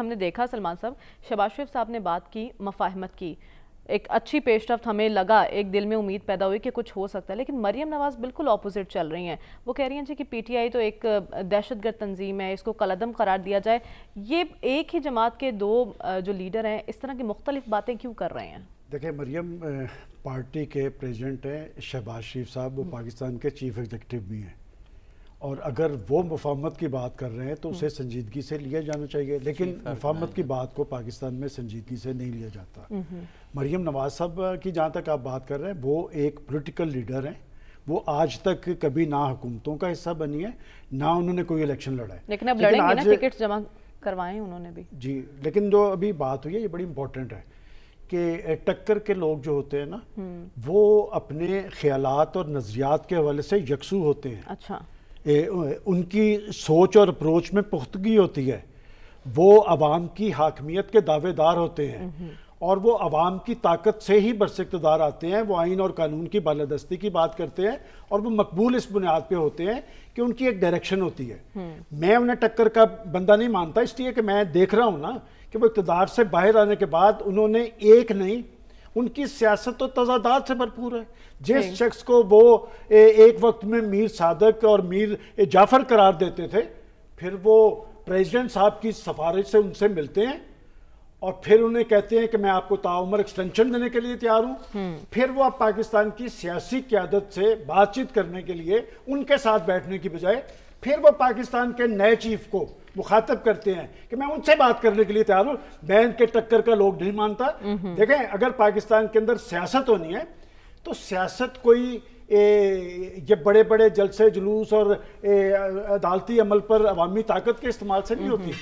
हमने देखा सलमान साहब शबाज शरीफ साहब ने बात की मफाहमत की एक अच्छी पेश हमें लगा एक दिल में उम्मीद पैदा हुई कि कुछ हो सकता है लेकिन मरीम नवाज़ बिल्कुल अपोजिट चल रही हैं वो कह रही हैं जी कि पीटीआई तो एक दहशतगर्द तंजीम है इसको कलदम करार दिया जाए ये एक ही जमात के दो जो लीडर हैं इस तरह की मुख्तलिफ बातें क्यों कर रहे हैं देखिए मरियम पार्टी के प्रेजिडेंट हैं शहबाज शरीफ साहब वो हम्म। पाकिस्तान के चीफ एग्जीक्यूटिव भी हैं और अगर वो मुफामत की बात कर रहे हैं तो उसे संजीदगी से लिया जाना चाहिए लेकिन मुफामत की बात को पाकिस्तान में संजीदगी से नहीं लिया जाता मरियम नवाज साहब की जहाँ तक आप बात कर रहे हैं वो एक पोलिटिकल लीडर हैं वो आज तक कभी ना हुकूमतों का हिस्सा बनी है ना उन्होंने कोई इलेक्शन लड़ा है लेकिन अब लेकिन आज ना जमा करवाएं उन्होंने भी जी लेकिन जो अभी बात हुई है ये बड़ी इंपॉर्टेंट है कि टक्कर के लोग जो होते हैं ना हम्म। वो अपने ख्यालात और नज़रियात के हवाले से यकसू होते हैं अच्छा उनकी सोच और अप्रोच में पुख्तगी होती है वो आवाम की हाकमियत के दावेदार होते हैं हम्म। और वो आवाम की ताकत से ही बरस इकतदार आते हैं वो आइन और कानून की बालादस्ती की बात करते हैं और वो मकबूल इस बुनियाद पे होते हैं कि उनकी एक डायरेक्शन होती है हम्म। मैं उन्हें टक्कर का बंदा नहीं मानता इसलिए कि मैं देख रहा हूँ ना कि वो इकतदार से बाहर आने के बाद उन्होंने एक नहीं उनकी सियासत तो तजादात से भरपूर है जिस शख्स को वो ए, एक वक्त में मीर सादक और मीर जाफर करार देते थे फिर वो प्रेसिडेंट साहब की सफारिश से उनसे मिलते हैं और फिर उन्हें कहते हैं कि मैं आपको ताउमर एक्सटेंशन देने के लिए तैयार हूँ हम्म। फिर वो आप पाकिस्तान की सियासी क्यादत से बातचीत करने के लिए उनके साथ बैठने की बजाय फिर वो पाकिस्तान के नए चीफ को मुखातब करते हैं कि मैं उनसे बात करने के लिए तैयार हूँ बैन के टक्कर का लोग नहीं मानता देखें अगर पाकिस्तान के अंदर सियासत होनी है तो सियासत कोई ए, ये बड़े बड़े जलसे जुलूस और अदालती अमल पर अवामी ताकत के इस्तेमाल से नहीं होती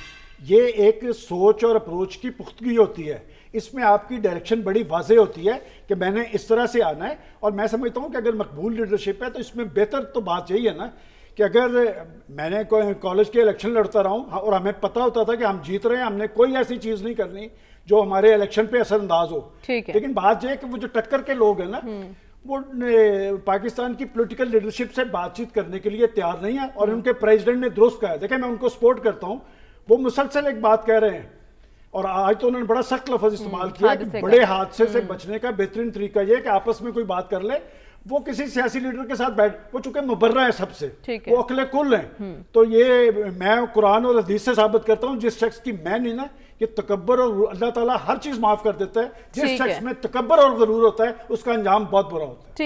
ये एक सोच और अप्रोच की पुख्तगी होती है इसमें आपकी डायरेक्शन बड़ी वाजह होती है कि मैंने इस तरह से आना है और मैं समझता हूँ कि अगर मकबूल लीडरशिप है तो इसमें बेहतर तो बात यही है ना कि अगर मैंने कोई कॉलेज के इलेक्शन लड़ता रहा हूँ हाँ, और हमें पता होता था कि हम जीत रहे हैं हमने कोई ऐसी चीज़ नहीं करनी जो हमारे इलेक्शन पे असरअंदाज हो लेकिन बात यह कि वो जो टक्कर के लोग हैं ना हम्म। वो पाकिस्तान की पॉलिटिकल लीडरशिप से बातचीत करने के लिए तैयार नहीं है और हम्म। उनके प्रेसिडेंट ने दुरुस्त कहा देखे मैं उनको सपोर्ट करता हूँ वो मुसलसल एक बात कह रहे हैं और आज तो उन्होंने बड़ा सख्त लफज इस्तेमाल हम्म, किया कि बड़े हादसे से बचने का बेहतरीन तरीका यह है कि आपस में कोई बात कर ले वो किसी सियासी लीडर के साथ बैठ वो चूंकि मुबर्रा है सबसे वो अकले कुल हैं तो ये मैं कुरान और हदीस से साबित करता हूँ जिस शख्स की मैं नहीं ना ये तकबर और अल्लाह ताला हर चीज़ माफ़ कर देता है जिस शख्स में तकबर और ज़रूर होता है उसका अंजाम बहुत बुरा होता है